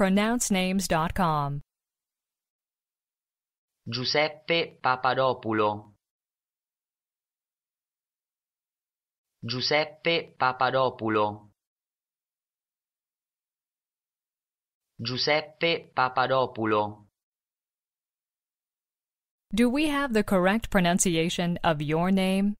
pronouncenames.com. Giuseppe Papadopulo Giuseppe Papadopulo Giuseppe Papadopulo Do we have the correct pronunciation of your name?